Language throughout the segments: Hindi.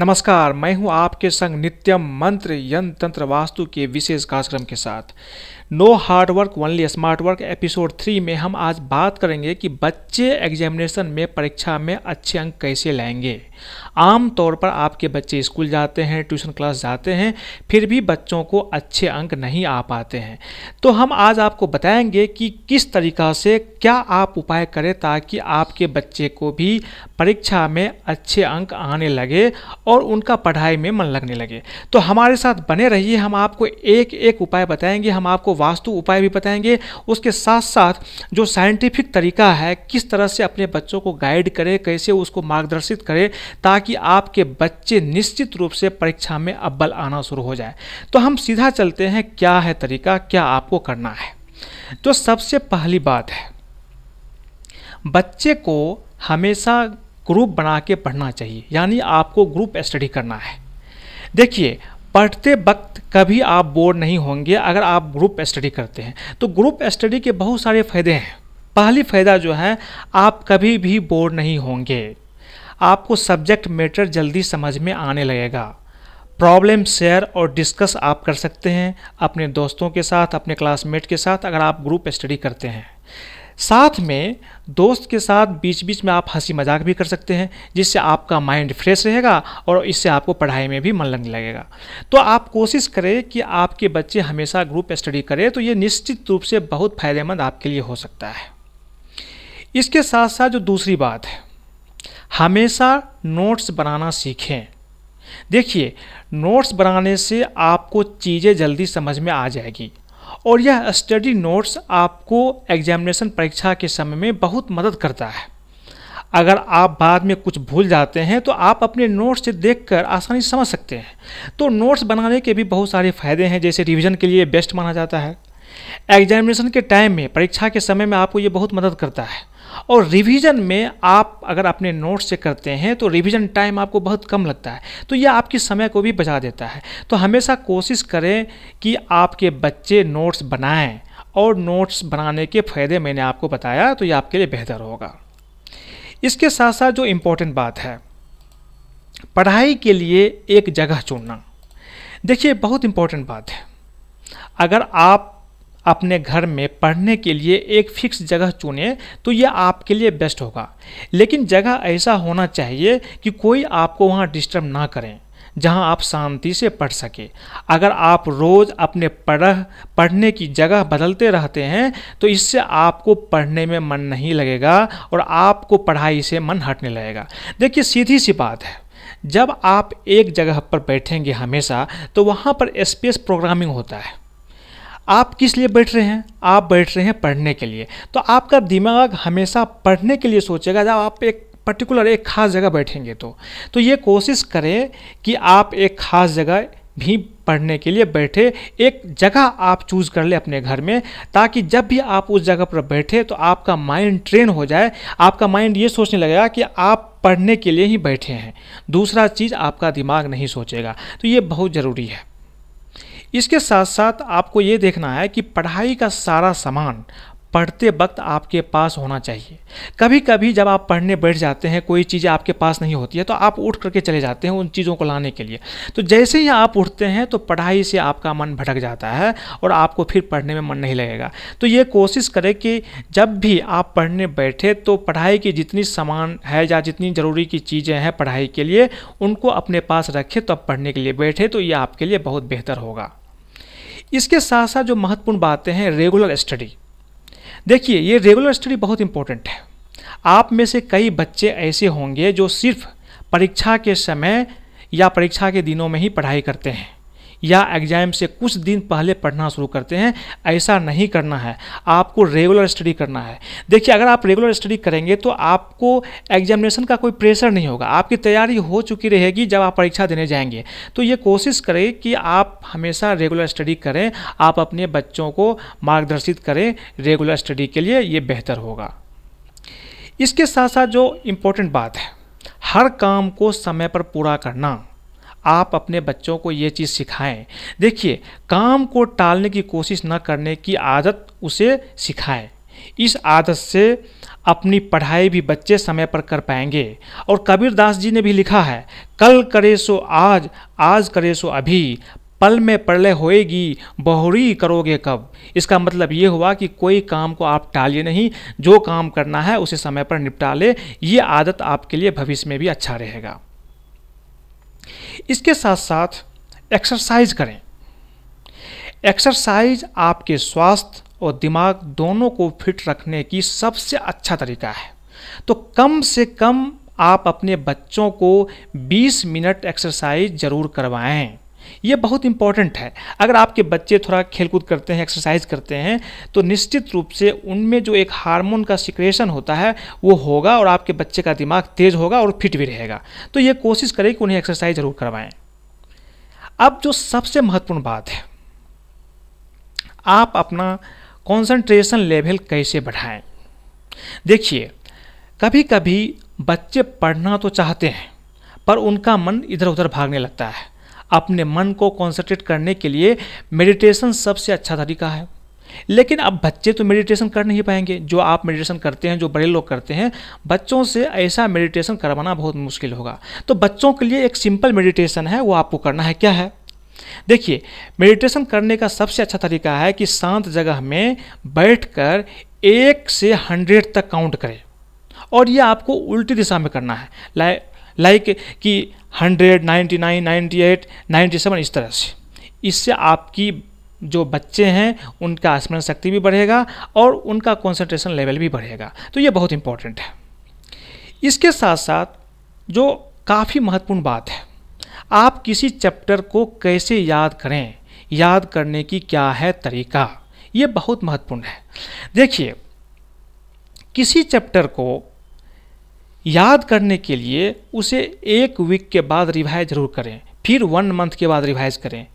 नमस्कार मैं हूं आपके संग नित्यम मंत्र यंत्र तंत्र वास्तु के विशेष कार्यक्रम के साथ no hard work only smart work episode three में हम आज बात करेंगे कि बच्चे एग्जामिनेशन में परीक्षा में अच्छे अंक कैसे लाएंगे आम तौर पर आपके बच्चे स्कूल जाते हैं ट्यूशन क्लास जाते हैं फिर भी बच्चों को अच्छे अंक नहीं आ पाते हैं तो हम आज आपको बताएंगे कि किस तरीका से क्या आप उपाय करें ताकि आपके बच्चे को भी परीक्षा में अच्छे अंक आने लगे और उनका पढ़ाई में मन लगने लगे तो हमारे साथ बने रहिए हम आपको एक एक उपाय बताएंगे हम आपको वास्तु उपाय भी बताएंगे उसके साथ साथ जो साइंटिफिक तरीका है किस तरह से अपने बच्चों को गाइड करें कैसे उसको मार्गदर्शित करें ताकि आपके बच्चे निश्चित रूप से परीक्षा में अव्वल आना शुरू हो जाए तो हम सीधा चलते हैं क्या है तरीका क्या आपको करना है तो सबसे पहली बात है बच्चे को हमेशा ग्रुप बना के पढ़ना चाहिए यानी आपको ग्रुप स्टडी करना है देखिए पढ़ते वक्त कभी आप बोर नहीं होंगे अगर आप ग्रुप स्टडी करते हैं तो ग्रुप स्टडी के बहुत सारे फ़ायदे हैं पहली फ़ायदा जो है आप कभी भी बोर नहीं होंगे आपको सब्जेक्ट मैटर जल्दी समझ में आने लगेगा प्रॉब्लम शेयर और डिस्कस आप कर सकते हैं अपने दोस्तों के साथ अपने क्लासमेट के साथ अगर आप ग्रुप स्टडी करते हैं साथ में दोस्त के साथ बीच बीच में आप हंसी मजाक भी कर सकते हैं जिससे आपका माइंड फ्रेश रहेगा और इससे आपको पढ़ाई में भी मन लगने लगेगा तो आप कोशिश करें कि आपके बच्चे हमेशा ग्रुप स्टडी करें तो ये निश्चित रूप से बहुत फायदेमंद आपके लिए हो सकता है इसके साथ साथ जो दूसरी बात है हमेशा नोट्स बनाना सीखें देखिए नोट्स बनाने से आपको चीज़ें जल्दी समझ में आ जाएगी और यह स्टडी नोट्स आपको एग्जामिनेशन परीक्षा के समय में बहुत मदद करता है अगर आप बाद में कुछ भूल जाते हैं तो आप अपने नोट्स से देखकर आसानी समझ सकते हैं तो नोट्स बनाने के भी बहुत सारे फायदे हैं जैसे रिवीजन के लिए बेस्ट माना जाता है एग्जामिनेशन के टाइम में परीक्षा के समय में आपको ये बहुत मदद करता है और रिवीजन में आप अगर अपने नोट्स से करते हैं तो रिवीजन टाइम आपको बहुत कम लगता है तो यह आपके समय को भी बचा देता है तो हमेशा कोशिश करें कि आपके बच्चे नोट्स बनाएं और नोट्स बनाने के फ़ायदे मैंने आपको बताया तो ये आपके लिए बेहतर होगा इसके साथ साथ जो इम्पोर्टेंट बात है पढ़ाई के लिए एक जगह चुनना देखिए बहुत इम्पोर्टेंट बात है अगर आप अपने घर में पढ़ने के लिए एक फिक्स जगह चुने तो यह आपके लिए बेस्ट होगा लेकिन जगह ऐसा होना चाहिए कि कोई आपको वहाँ डिस्टर्ब ना करें जहाँ आप शांति से पढ़ सके अगर आप रोज़ अपने पढ़ पढ़ने की जगह बदलते रहते हैं तो इससे आपको पढ़ने में मन नहीं लगेगा और आपको पढ़ाई से मन हटने लगेगा देखिए सीधी सी बात है जब आप एक जगह पर बैठेंगे हमेशा तो वहाँ पर स्पेस प्रोग्रामिंग होता है आप किस लिए बैठ रहे हैं आप बैठ रहे हैं पढ़ने के लिए तो आपका दिमाग हमेशा पढ़ने के लिए सोचेगा जब आप एक पर्टिकुलर एक खास जगह बैठेंगे तो तो ये कोशिश करें कि आप एक खास जगह भी पढ़ने के लिए बैठे एक जगह आप चूज़ कर ले अपने घर में ताकि जब भी आप उस जगह पर बैठे तो आपका माइंड ट्रेन हो जाए आपका माइंड ये सोचने लगेगा कि आप पढ़ने के लिए ही बैठे हैं दूसरा चीज़ आपका दिमाग नहीं सोचेगा तो ये बहुत ज़रूरी है इसके साथ साथ आपको ये देखना है कि पढ़ाई का सारा सामान पढ़ते वक्त आपके पास होना चाहिए कभी कभी जब आप पढ़ने बैठ जाते हैं कोई चीज़ आपके पास नहीं होती है तो आप उठ करके चले जाते हैं उन चीज़ों को लाने के लिए तो जैसे ही आप उठते हैं तो पढ़ाई से आपका मन भटक जाता है और आपको फिर पढ़ने में मन नहीं लगेगा तो ये कोशिश करें कि जब भी आप पढ़ने बैठे तो पढ़ाई की जितनी सामान है या जितनी ज़रूरी की चीज़ें हैं पढ़ाई के लिए उनको अपने पास रखें तब तो पढ़ने के लिए बैठे तो ये आपके लिए बहुत बेहतर होगा इसके साथ साथ जो महत्वपूर्ण बातें हैं रेगुलर स्टडी देखिए ये रेगुलर स्टडी बहुत इंपॉर्टेंट है आप में से कई बच्चे ऐसे होंगे जो सिर्फ परीक्षा के समय या परीक्षा के दिनों में ही पढ़ाई करते हैं या एग्जाम से कुछ दिन पहले पढ़ना शुरू करते हैं ऐसा नहीं करना है आपको रेगुलर स्टडी करना है देखिए अगर आप रेगुलर स्टडी करेंगे तो आपको एग्जामिनेशन का कोई प्रेशर नहीं होगा आपकी तैयारी हो चुकी रहेगी जब आप परीक्षा देने जाएंगे तो ये कोशिश करें कि आप हमेशा रेगुलर स्टडी करें आप अपने बच्चों को मार्गदर्शित करें रेगुलर स्टडी के लिए ये बेहतर होगा इसके साथ साथ जो इम्पोर्टेंट बात है हर काम को समय पर पूरा करना आप अपने बच्चों को ये चीज़ सिखाएं देखिए काम को टालने की कोशिश न करने की आदत उसे सिखाएं इस आदत से अपनी पढ़ाई भी बच्चे समय पर कर पाएंगे और कबीर दास जी ने भी लिखा है कल करे सो आज आज करे सो अभी पल में प्रलय होएगी बहुरी करोगे कब इसका मतलब ये हुआ कि कोई काम को आप टालिए नहीं जो काम करना है उसे समय पर निपटा ले ये आदत आपके लिए भविष्य में भी अच्छा रहेगा इसके साथ साथ एक्सरसाइज करें एक्सरसाइज आपके स्वास्थ्य और दिमाग दोनों को फिट रखने की सबसे अच्छा तरीका है तो कम से कम आप अपने बच्चों को 20 मिनट एक्सरसाइज ज़रूर करवाएं ये बहुत इंपॉर्टेंट है अगर आपके बच्चे थोड़ा खेलकूद करते हैं एक्सरसाइज करते हैं तो निश्चित रूप से उनमें जो एक हार्मोन का सिक्रेशन होता है वो होगा और आपके बच्चे का दिमाग तेज होगा और फिट भी रहेगा तो ये कोशिश करें कि उन्हें एक्सरसाइज ज़रूर करवाएं अब जो सबसे महत्वपूर्ण बात है आप अपना कॉन्सेंट्रेशन लेवल कैसे बढ़ाएं देखिए कभी कभी बच्चे पढ़ना तो चाहते हैं पर उनका मन इधर उधर भागने लगता है अपने मन को कॉन्सेंट्रेट करने के लिए मेडिटेशन सबसे अच्छा तरीका है लेकिन अब बच्चे तो मेडिटेशन कर नहीं पाएंगे जो आप मेडिटेशन करते हैं जो बड़े लोग करते हैं बच्चों से ऐसा मेडिटेशन करवाना बहुत मुश्किल होगा तो बच्चों के लिए एक सिंपल मेडिटेशन है वो आपको करना है क्या है देखिए मेडिटेशन करने का सबसे अच्छा तरीका है कि शांत जगह में बैठकर एक से हंड्रेड तक काउंट करें और यह आपको उल्टी दिशा में करना है लाइक लाइक कि hundred ninety nine ninety eight ninety seven इस तरह से इससे आपकी जो बच्चे हैं उनका स्मरण शक्ति भी बढ़ेगा और उनका कॉन्सेंट्रेशन लेवल भी बढ़ेगा तो ये बहुत इम्पॉर्टेंट है इसके साथ साथ जो काफ़ी महत्वपूर्ण बात है आप किसी चैप्टर को कैसे याद करें याद करने की क्या है तरीका ये बहुत महत्वपूर्ण है देखिए किसी चैप्टर को याद करने के लिए उसे एक वीक के बाद रिवाइज जरूर करें फिर वन मंथ के बाद रिवाइज करें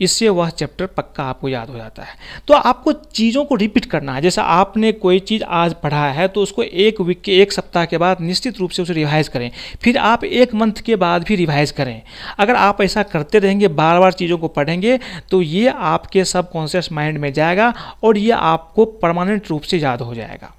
इससे वह चैप्टर पक्का आपको याद हो जाता है तो आपको चीज़ों को रिपीट करना है जैसे आपने कोई चीज़ आज पढ़ा है तो उसको एक वीक के एक सप्ताह के बाद निश्चित रूप से उसे रिवाइज़ करें फिर आप एक मंथ के बाद भी रिवाइज़ करें अगर आप ऐसा करते रहेंगे बार बार चीज़ों को पढ़ेंगे तो ये आपके सबकॉन्शियस माइंड में जाएगा और ये आपको परमानेंट रूप से याद हो जाएगा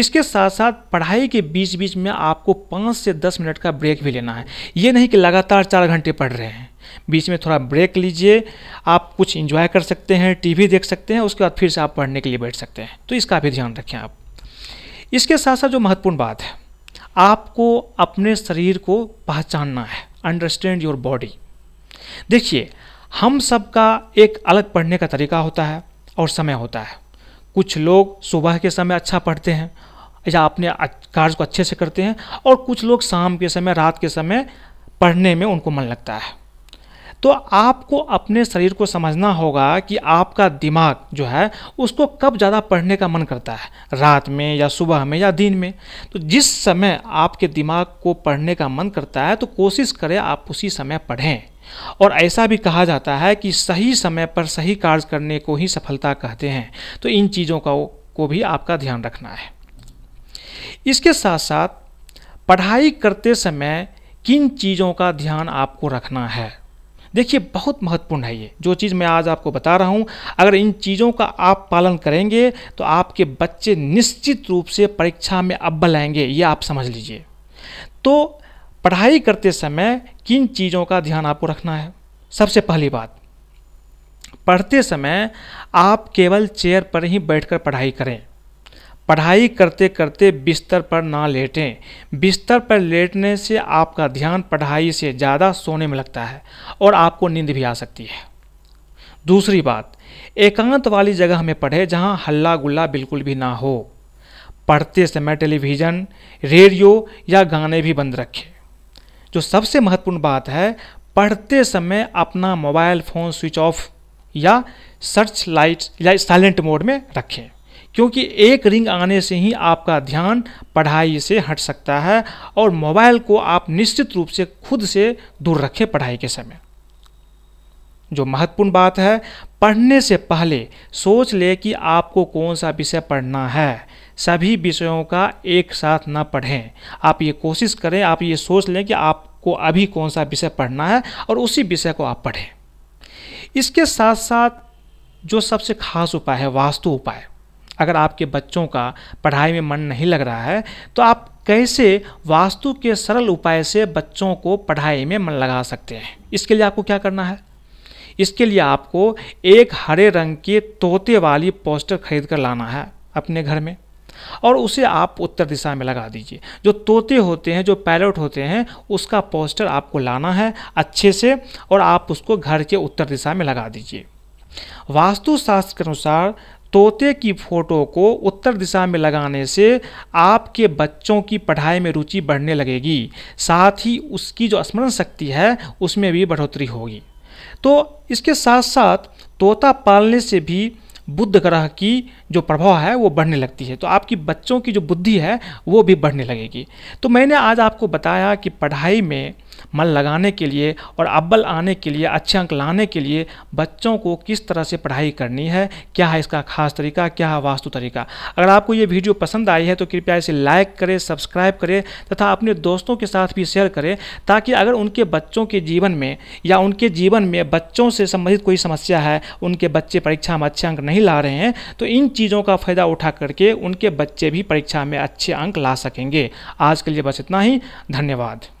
इसके साथ साथ पढ़ाई के बीच बीच में आपको पाँच से दस मिनट का ब्रेक भी लेना है ये नहीं कि लगातार चार घंटे पढ़ रहे हैं बीच में थोड़ा ब्रेक लीजिए आप कुछ इंजॉय कर सकते हैं टीवी देख सकते हैं उसके बाद फिर से आप पढ़ने के लिए बैठ सकते हैं तो इसका भी ध्यान रखें आप इसके साथ साथ जो महत्वपूर्ण बात है आपको अपने शरीर को पहचानना है अंडरस्टैंड योर बॉडी देखिए हम सब का एक अलग पढ़ने का तरीका होता है और समय होता है कुछ लोग सुबह के समय अच्छा पढ़ते हैं या अपने कार्य को अच्छे से करते हैं और कुछ लोग शाम के समय रात के समय पढ़ने में उनको मन लगता है तो आपको अपने शरीर को समझना होगा कि आपका दिमाग जो है उसको कब ज़्यादा पढ़ने का मन करता है रात में या सुबह में या दिन में तो जिस समय आपके दिमाग को पढ़ने का मन करता है तो कोशिश करें आप उसी समय पढ़ें और ऐसा भी कहा जाता है कि सही समय पर सही कार्य करने को ही सफलता कहते हैं तो इन चीज़ों का को भी आपका ध्यान रखना है इसके साथ साथ पढ़ाई करते समय किन चीज़ों का ध्यान आपको रखना है देखिए बहुत महत्वपूर्ण है ये जो चीज़ मैं आज आपको बता रहा हूँ अगर इन चीज़ों का आप पालन करेंगे तो आपके बच्चे निश्चित रूप से परीक्षा में अब्बल आएंगे ये आप समझ लीजिए तो पढ़ाई करते समय किन चीज़ों का ध्यान आपको रखना है सबसे पहली बात पढ़ते समय आप केवल चेयर पर ही बैठकर पढ़ाई करें पढ़ाई करते करते बिस्तर पर ना लेटें बिस्तर पर लेटने से आपका ध्यान पढ़ाई से ज़्यादा सोने में लगता है और आपको नींद भी आ सकती है दूसरी बात एकांत वाली जगह में पढ़े जहाँ हल्ला गुल्ला बिल्कुल भी ना हो पढ़ते समय टेलीविज़न रेडियो या गाने भी बंद रखें जो सबसे महत्वपूर्ण बात है पढ़ते समय अपना मोबाइल फ़ोन स्विच ऑफ या सर्च लाइट या साइलेंट मोड में रखें क्योंकि एक रिंग आने से ही आपका ध्यान पढ़ाई से हट सकता है और मोबाइल को आप निश्चित रूप से खुद से दूर रखें पढ़ाई के समय जो महत्वपूर्ण बात है पढ़ने से पहले सोच ले कि आपको कौन सा विषय पढ़ना है सभी विषयों का एक साथ ना पढ़ें आप ये कोशिश करें आप ये सोच लें कि आपको अभी कौन सा विषय पढ़ना है और उसी विषय को आप पढ़ें इसके साथ साथ जो सबसे खास उपाय है वास्तु उपाय अगर आपके बच्चों का पढ़ाई में मन नहीं लग रहा है तो आप कैसे वास्तु के सरल उपाय से बच्चों को पढ़ाई में मन लगा सकते हैं इसके लिए आपको क्या करना है इसके लिए आपको एक हरे रंग के तोते वाली पोस्टर खरीद कर लाना है अपने घर में और उसे आप उत्तर दिशा में लगा दीजिए जो तोते होते हैं जो पैरोट होते हैं उसका पोस्टर आपको लाना है अच्छे से और आप उसको घर के उत्तर दिशा में लगा दीजिए वास्तुशास्त्र के अनुसार तोते की फ़ोटो को उत्तर दिशा में लगाने से आपके बच्चों की पढ़ाई में रुचि बढ़ने लगेगी साथ ही उसकी जो स्मरण शक्ति है उसमें भी बढ़ोतरी होगी तो इसके साथ साथ तोता पालने से भी बुद्ध ग्रह की जो प्रभाव है वो बढ़ने लगती है तो आपकी बच्चों की जो बुद्धि है वो भी बढ़ने लगेगी तो मैंने आज आपको बताया कि पढ़ाई में मन लगाने के लिए और अव्वल आने के लिए अच्छे अंक लाने के लिए बच्चों को किस तरह से पढ़ाई करनी है क्या है इसका खास तरीका क्या है वास्तु तरीका अगर आपको ये वीडियो पसंद आई है तो कृपया इसे लाइक करें सब्सक्राइब करें तथा अपने दोस्तों के साथ भी शेयर करें ताकि अगर उनके बच्चों के जीवन में या उनके जीवन में बच्चों से संबंधित कोई समस्या है उनके बच्चे परीक्षा में अच्छे अंक नहीं ला रहे हैं तो इन चीज़ों का फ़ायदा उठा करके उनके बच्चे भी परीक्षा में अच्छे अंक ला सकेंगे आज के लिए बस इतना ही धन्यवाद